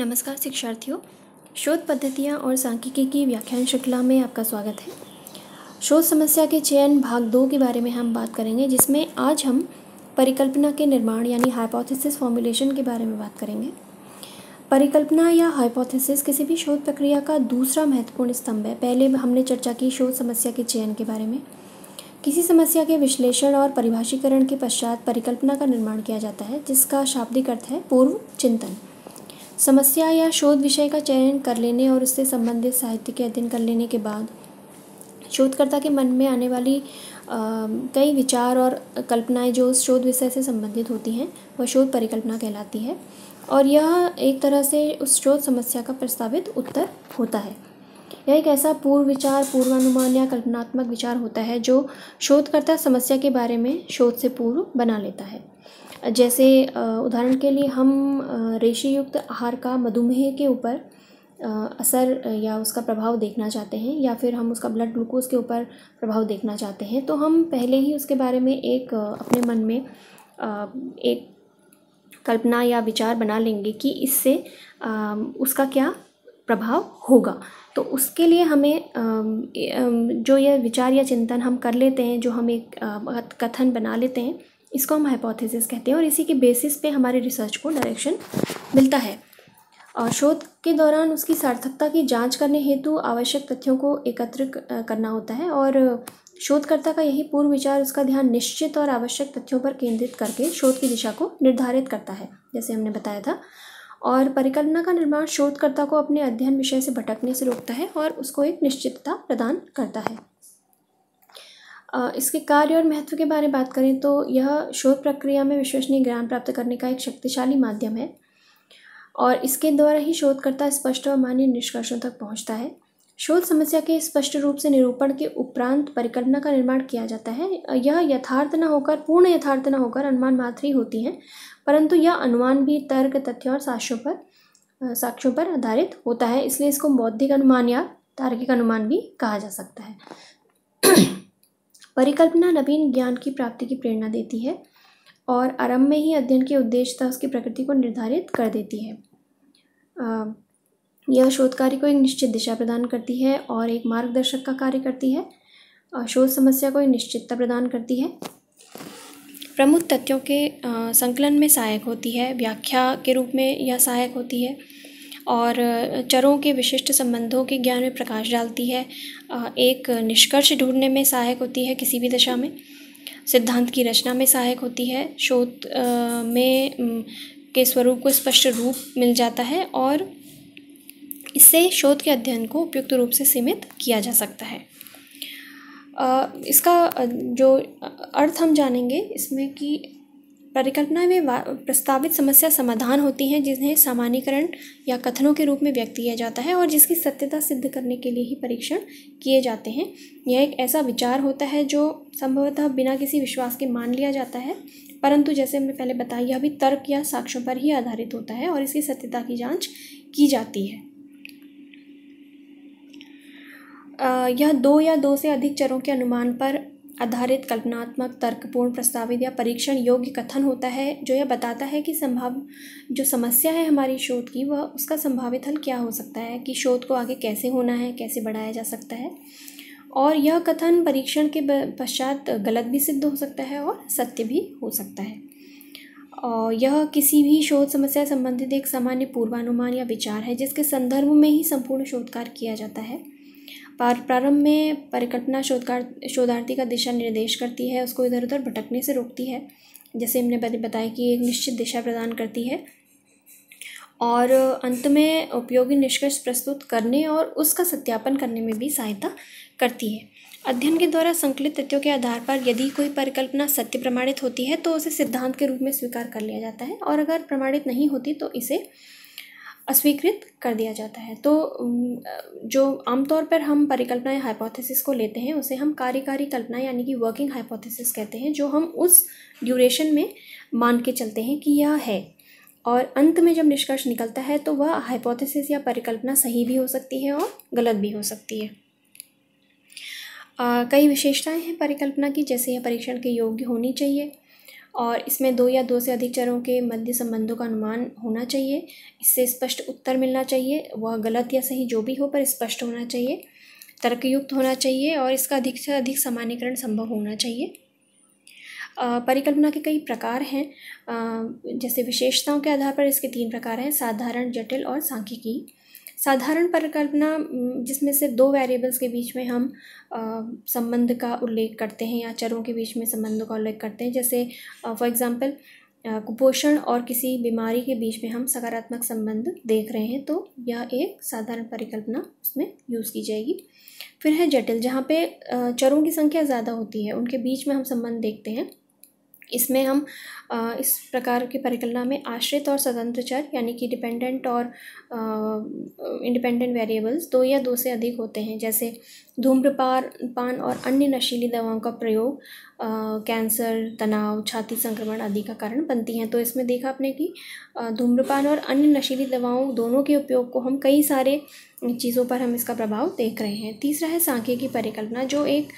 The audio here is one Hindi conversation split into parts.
नमस्कार शिक्षार्थियों शोध पद्धतियाँ और सांख्यिकी की व्याख्यान श्रृंखला में आपका स्वागत है शोध समस्या के चयन भाग दो के बारे में हम बात करेंगे जिसमें आज हम परिकल्पना के निर्माण यानी हाइपोथेसिस फॉर्मुलेशन के बारे में बात करेंगे परिकल्पना या हाइपोथेसिस किसी भी शोध प्रक्रिया का दूसरा महत्वपूर्ण स्तंभ है पहले हमने चर्चा की शोध समस्या के चयन के बारे में किसी समस्या के विश्लेषण और परिभाषीकरण के पश्चात परिकल्पना का निर्माण किया जाता है जिसका शाब्दिक अर्थ है पूर्व चिंतन समस्या या शोध विषय का चयन कर लेने और उससे संबंधित साहित्य के अध्ययन कर लेने के बाद शोधकर्ता के मन में आने वाली आ, कई विचार और कल्पनाएं जो उस शोध विषय से संबंधित होती हैं वह शोध परिकल्पना कहलाती है और यह एक तरह से उस शोध समस्या का प्रस्तावित उत्तर होता है यह एक ऐसा पूर्व विचार पूर्वानुमान या कल्पनात्मक विचार होता है जो शोधकर्ता समस्या के बारे में शोध से पूर्व बना लेता है जैसे उदाहरण के लिए हम रेशीयुक्त युक्त आहार का मधुमेह के ऊपर असर या उसका प्रभाव देखना चाहते हैं या फिर हम उसका ब्लड ग्लूकोज के ऊपर प्रभाव देखना चाहते हैं तो हम पहले ही उसके बारे में एक अपने मन में एक कल्पना या विचार बना लेंगे कि इससे उसका क्या प्रभाव होगा तो उसके लिए हमें जो यह विचार या चिंतन हम कर लेते हैं जो हम एक कथन बना लेते हैं इसको हम हाइपोथेसिस कहते हैं और इसी के बेसिस पे हमारे रिसर्च को डायरेक्शन मिलता है और शोध के दौरान उसकी सार्थकता की जांच करने हेतु आवश्यक तथ्यों को एकत्र करना होता है और शोधकर्ता का यही पूर्व विचार उसका ध्यान निश्चित और आवश्यक तथ्यों पर केंद्रित करके शोध की दिशा को निर्धारित करता है जैसे हमने बताया था और परिकल्पना का निर्माण शोधकर्ता को अपने अध्ययन विषय से भटकने से रोकता है और उसको एक निश्चितता प्रदान करता है इसके कार्य और महत्व के बारे में बात करें तो यह शोध प्रक्रिया में विश्वसनीय ज्ञान प्राप्त करने का एक शक्तिशाली माध्यम है और इसके द्वारा ही शोधकर्ता स्पष्ट और मान्य निष्कर्षों तक पहुंचता है शोध समस्या के स्पष्ट रूप से निरूपण के उपरांत परिकल्पना का निर्माण किया जाता है यह यथार्थ न होकर पूर्ण यथार्थ न होकर अनुमान मात्र ही होती हैं परंतु यह अनुमान भी तर्क तथ्य और साक्ष्यों पर साक्ष्यों पर आधारित होता है इसलिए इसको बौद्धिक अनुमान या तार्किक अनुमान भी कहा जा सकता है परिकल्पना नवीन ज्ञान की प्राप्ति की प्रेरणा देती है और आरंभ में ही अध्ययन के उद्देश्य तथा उसकी प्रकृति को निर्धारित कर देती है यह शोध कार्य को एक निश्चित दिशा प्रदान करती है और एक मार्गदर्शक का कार्य करती है शोध समस्या को एक निश्चितता प्रदान करती है प्रमुख तथ्यों के संकलन में सहायक होती है व्याख्या के रूप में यह सहायक होती है और चरों के विशिष्ट संबंधों के ज्ञान में प्रकाश डालती है एक निष्कर्ष ढूंढने में सहायक होती है किसी भी दशा में सिद्धांत की रचना में सहायक होती है शोध में के स्वरूप को स्पष्ट रूप मिल जाता है और इससे शोध के अध्ययन को उपयुक्त रूप से सीमित किया जा सकता है इसका जो अर्थ हम जानेंगे इसमें कि परिकल्पना में प्रस्तावित समस्या समाधान होती हैं जिन्हें सामान्यकरण या कथनों के रूप में व्यक्त किया जाता है और जिसकी सत्यता सिद्ध करने के लिए ही परीक्षण किए जाते हैं यह एक ऐसा विचार होता है जो संभवतः बिना किसी विश्वास के मान लिया जाता है परंतु जैसे हमने पहले बताया यह भी तर्क या साक्ष्यों पर ही आधारित होता है और इसकी सत्यता की जाँच की जाती है यह दो या दो से अधिक चरों के अनुमान पर आधारित कल्पनात्मक तर्कपूर्ण प्रस्तावित या परीक्षण योग्य कथन होता है जो यह बताता है कि संभाव जो समस्या है हमारी शोध की वह उसका संभावित हल क्या हो सकता है कि शोध को आगे कैसे होना है कैसे बढ़ाया जा सकता है और यह कथन परीक्षण के पश्चात गलत भी सिद्ध हो सकता है और सत्य भी हो सकता है और यह किसी भी शोध समस्या संबंधित एक सामान्य पूर्वानुमान या विचार है जिसके संदर्भ में ही संपूर्ण शोधकार किया जाता है पार प्रारंभ में परिकल्पना शोधकार शोधार्थी का दिशा निर्देश करती है उसको इधर उधर भटकने से रोकती है जैसे हमने पहले बताया कि एक निश्चित दिशा प्रदान करती है और अंत में उपयोगी निष्कर्ष प्रस्तुत करने और उसका सत्यापन करने में भी सहायता करती है अध्ययन के द्वारा संकलित तथ्यों के आधार पर यदि कोई परिकल्पना सत्य प्रमाणित होती है तो उसे सिद्धांत के रूप में स्वीकार कर लिया जाता है और अगर प्रमाणित नहीं होती तो इसे अस्वीकृत कर दिया जाता है तो जो आमतौर पर हम परिकल्पना या हाइपोथेसिस को लेते हैं उसे हम कार्यकारी कल्पना यानी कि वर्किंग हाइपोथेसिस कहते हैं जो हम उस ड्यूरेशन में मान के चलते हैं कि यह है और अंत में जब निष्कर्ष निकलता है तो वह हाइपोथेसिस या परिकल्पना सही भी हो सकती है और गलत भी हो सकती है आ, कई विशेषताएं हैं परिकल्पना की जैसे यह परीक्षण के योग्य होनी चाहिए और इसमें दो या दो से अधिक चरों के मध्य संबंधों का अनुमान होना चाहिए इससे स्पष्ट उत्तर मिलना चाहिए वह गलत या सही जो भी हो पर स्पष्ट होना चाहिए तर्कयुक्त होना चाहिए और इसका अधिक से अधिक सामान्यकरण संभव होना चाहिए परिकल्पना के कई प्रकार हैं जैसे विशेषताओं के आधार पर इसके तीन प्रकार हैं साधारण जटिल और सांख्यिकी साधारण परिकल्पना जिसमें से दो वेरिएबल्स के बीच में हम संबंध का उल्लेख करते हैं या चरों के बीच में संबंध का उल्लेख करते हैं जैसे फॉर एग्ज़ाम्पल कुपोषण और किसी बीमारी के बीच में हम सकारात्मक संबंध देख रहे हैं तो यह एक साधारण परिकल्पना उसमें यूज़ की जाएगी फिर है जटिल जहाँ पे चरों की संख्या ज़्यादा होती है उनके बीच में हम संबंध देखते हैं इसमें हम इस प्रकार की परिकल्पना में आश्रित और स्वतंत्र चर यानी कि डिपेंडेंट और इंडिपेंडेंट वेरिएबल्स दो या दो से अधिक होते हैं जैसे धूम्रपान पान और अन्य नशीली दवाओं का प्रयोग कैंसर तनाव छाती संक्रमण आदि का कारण बनती हैं तो इसमें देखा आपने कि धूम्रपान और अन्य नशीली दवाओं दोनों के उपयोग को हम कई सारे चीज़ों पर हम इसका प्रभाव देख रहे हैं तीसरा है सांख्यिकी परिकल्पना जो एक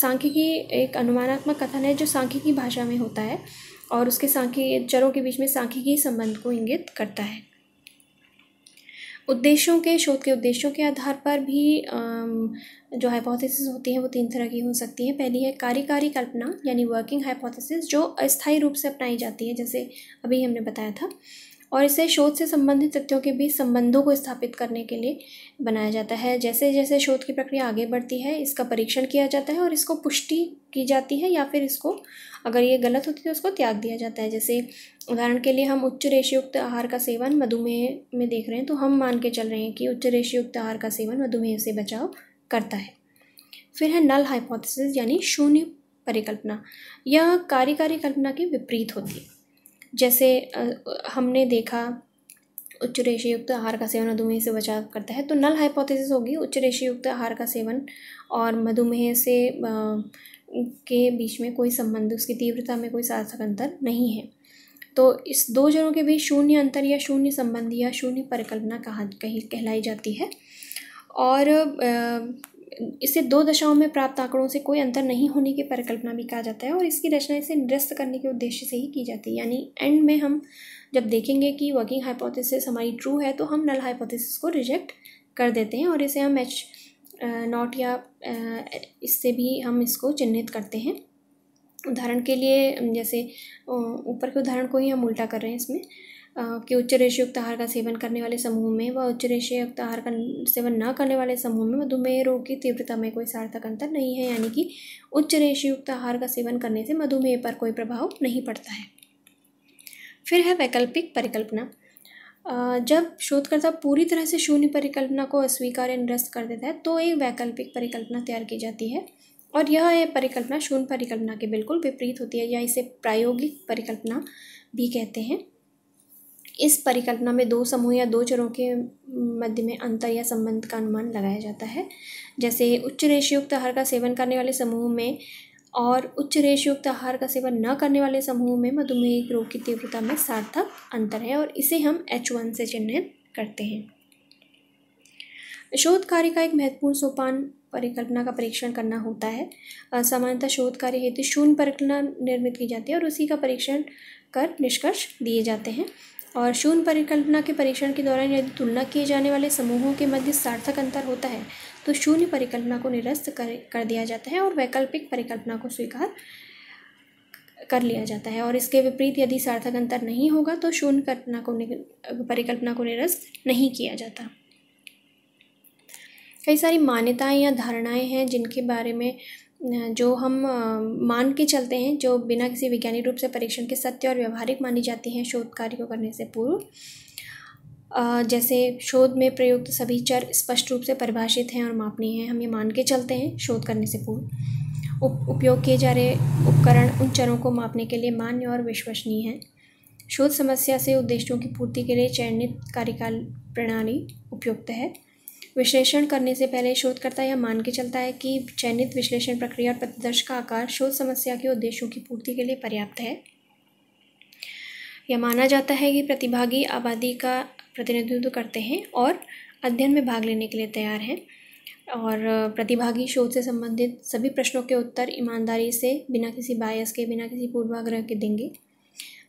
सांख्यिकी एक अनुमानात्मक कथन है जो सांख्यिकी भाषा में होता है और उसके सांख्य चरों के बीच में सांख्यिकी संबंध को इंगित करता है उद्देश्यों के शोध के उद्देश्यों के आधार पर भी जो हाइपोथेसिस होती हैं वो तीन तरह की हो सकती हैं पहली है कार्यकारी कल्पना यानी वर्किंग हाइपोथेसिस जो अस्थायी रूप से अपनाई जाती है जैसे अभी हमने बताया था और इसे शोध से संबंधित तथ्यों के बीच संबंधों को स्थापित करने के लिए बनाया जाता है जैसे जैसे शोध की प्रक्रिया आगे बढ़ती है इसका परीक्षण किया जाता है और इसको पुष्टि की जाती है या फिर इसको अगर ये गलत होती है तो उसको त्याग दिया जाता है जैसे उदाहरण के लिए हम उच्च रेशयुक्त आहार का सेवन मधुमेह में देख रहे हैं तो हम मान के चल रहे हैं कि उच्च रेशयुक्त आहार का सेवन मधुमेह से बचाव करता है फिर है नल हाइपोथेसिस यानी शून्य परिकल्पना यह कार्यकारी कल्पना के विपरीत होती है जैसे हमने देखा उच्च रेशयुक्त आहार का सेवन मधुमेह से बचाव करता है तो नल हाइपोथेसिस होगी उच्च रेशयुक्त आहार का सेवन और मधुमेह से के बीच में कोई संबंध उसकी तीव्रता में कोई सार्थक अंतर नहीं है तो इस दो जनों के बीच शून्य अंतर या शून्य संबंध या शून्य परिकल्पना कहा कही कहलाई जाती है और इसे दो दशाओं में प्राप्त आंकड़ों से कोई अंतर नहीं होने की परिकल्पना भी कहा जाता है और इसकी रचना इसे निरस्त करने के उद्देश्य से ही की जाती है यानी एंड में हम जब देखेंगे कि वर्किंग हाइपोथेसिस हमारी ट्रू है तो हम नल हाइपोथेसिस को रिजेक्ट कर देते हैं और इसे हम एच नॉट या इससे भी हम इसको चिन्हित करते हैं उदाहरण के लिए जैसे ऊपर के उदाहरण को ही हम उल्टा कर रहे हैं इसमें कि उच्च रेशयुक्त युक्त आहार का सेवन करने वाले समूह में व उच्च रेशयुक्त युक्त आहार का सेवन न करने वाले समूह में मधुमेह रोग की तीव्रता में कोई सार्थक अंतर नहीं है यानी कि उच्च रेशयुक्त युक्त आहार का सेवन करने से मधुमेह पर कोई प्रभाव नहीं पड़ता है फिर है वैकल्पिक परिकल्पना जब शोधकर्ता पूरी तरह से शून्य परिकल्पना को अस्वीकार या निरस्त कर देता है तो एक वैकल्पिक परिकल्पना तैयार की जाती है और यह परिकल्पना शून्य परिकल्पना के बिल्कुल विपरीत होती है या इसे प्रायोगिक परिकल्पना भी कहते हैं इस परिकल्पना में दो समूह या दो चरों के मध्य में अंतर या संबंध का अनुमान लगाया जाता है जैसे उच्च रेशयुक्त आहार का सेवन करने वाले समूह में और उच्च रेशयुक्त आहार का सेवन न करने वाले समूह में मधुमेह रोग की तीव्रता में सार्थक अंतर है और इसे हम एच वन से चिन्हित करते हैं शोध कार्य का एक महत्वपूर्ण सोपान परिकल्पना का परीक्षण करना होता है सामान्यतः शोध कार्य हेतु शून्य परिकल्पना निर्मित की जाती है और उसी का परीक्षण कर निष्कर्ष दिए जाते हैं और शून्य परिकल्पना के परीक्षण के दौरान यदि तुलना किए जाने वाले समूहों के मध्य सार्थक अंतर होता है तो शून्य परिकल्पना को निरस्त कर कर दिया जाता है और वैकल्पिक परिकल्पना को स्वीकार कर लिया जाता है और इसके विपरीत यदि सार्थक अंतर नहीं होगा तो शून्य कल्पना को परिकल्पना को निरस्त नहीं किया जाता कई सारी मान्यताएं या धारणाएं हैं जिनके बारे में जो हम मान के चलते हैं जो बिना किसी वैज्ञानिक रूप से परीक्षण के सत्य और व्यवहारिक मानी जाती हैं शोध कार्य को करने से पूर्व जैसे शोध में प्रयुक्त सभी चर स्पष्ट रूप से परिभाषित हैं और मापनीय हैं हम ये मान के चलते हैं शोध करने से पूर्व उप उपयोग किए जा रहे उपकरण उन चरों को मापने के लिए मान्य और विश्वसनीय हैं शोध समस्या से उद्देश्यों की पूर्ति के लिए चयनित कार्यकाल प्रणाली उपयुक्त है विश्लेषण करने से पहले शोधकर्ता यह मान के चलता है कि चयनित विश्लेषण प्रक्रिया और प्रतिदर्श का आकार शोध समस्या के उद्देश्यों की पूर्ति के लिए पर्याप्त है यह माना जाता है कि प्रतिभागी आबादी का प्रतिनिधित्व करते हैं और अध्ययन में भाग लेने के लिए तैयार हैं और प्रतिभागी शोध से संबंधित सभी प्रश्नों के उत्तर ईमानदारी से बिना किसी बायस के बिना किसी पूर्वाग्रह के देंगे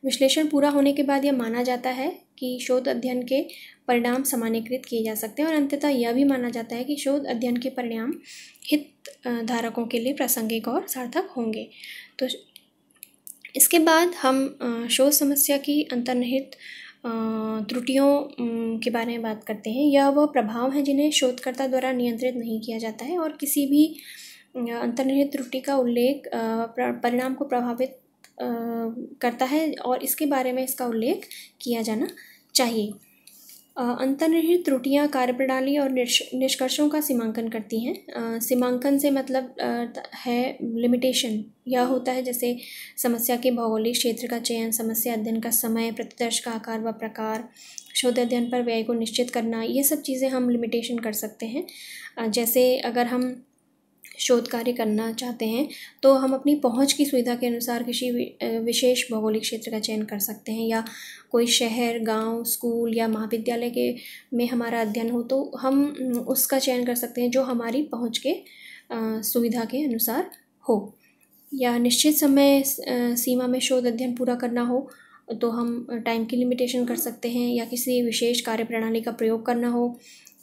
विश्लेषण पूरा होने के बाद यह माना जाता है कि शोध अध्ययन के परिणाम सामान्यकृत किए जा सकते हैं और अंततः यह भी माना जाता है कि शोध अध्ययन के परिणाम हित धारकों के लिए प्रासंगिक और सार्थक होंगे तो इसके बाद हम शोध समस्या की अंतर्निहित त्रुटियों के बारे में बात करते हैं यह वह प्रभाव हैं जिन्हें शोधकर्ता द्वारा नियंत्रित नहीं किया जाता है और किसी भी अंतर्निहित त्रुटि का उल्लेख परिणाम को प्रभावित करता है और इसके बारे में इसका उल्लेख किया जाना चाहिए अंतर्निहित त्रुटियां कार्यप्रणाली और निष्कर्षों का सीमांकन करती हैं सीमांकन से मतलब है लिमिटेशन यह होता है जैसे समस्या के भौगोलिक क्षेत्र का चयन समस्या अध्ययन का समय प्रतिदर्श का आकार व प्रकार शोध अध्ययन पर व्यय को निश्चित करना ये सब चीज़ें हम लिमिटेशन कर सकते हैं जैसे अगर हम शोध कार्य करना चाहते हैं तो हम अपनी पहुंच की सुविधा के अनुसार किसी विशेष भौगोलिक क्षेत्र का चयन कर सकते हैं या कोई शहर गांव, स्कूल या महाविद्यालय के में हमारा अध्ययन हो तो हम उसका चयन कर सकते हैं जो हमारी पहुँच के सुविधा के अनुसार हो या निश्चित समय सीमा में शोध अध्ययन पूरा करना हो तो हम टाइम की लिमिटेशन कर सकते हैं या किसी विशेष कार्य प्रणाली का प्रयोग करना हो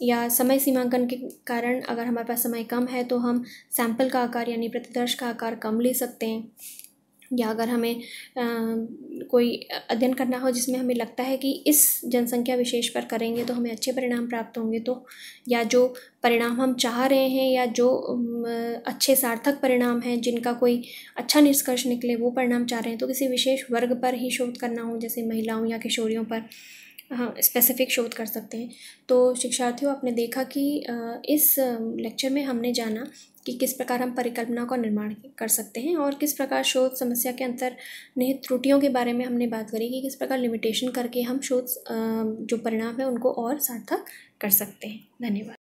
या समय सीमांकन के कारण अगर हमारे पास समय कम है तो हम सैंपल का आकार यानी प्रतिदर्श का आकार कम ले सकते हैं या अगर हमें आ, कोई अध्ययन करना हो जिसमें हमें लगता है कि इस जनसंख्या विशेष पर करेंगे तो हमें अच्छे परिणाम प्राप्त होंगे तो या जो परिणाम हम चाह रहे हैं या जो अच्छे सार्थक परिणाम हैं जिनका कोई अच्छा निष्कर्ष निकले वो परिणाम चाह रहे हैं तो किसी विशेष वर्ग पर ही शोध करना हो जैसे महिलाओं या किशोरियों पर हाँ स्पेसिफिक शोध कर सकते हैं तो शिक्षार्थियों आपने देखा कि इस लेक्चर में हमने जाना कि किस प्रकार हम परिकल्पना का निर्माण कर सकते हैं और किस प्रकार शोध समस्या के अंतर निहित त्रुटियों के बारे में हमने बात करी कि किस प्रकार लिमिटेशन करके हम शोध जो परिणाम है उनको और सार्थक कर सकते हैं धन्यवाद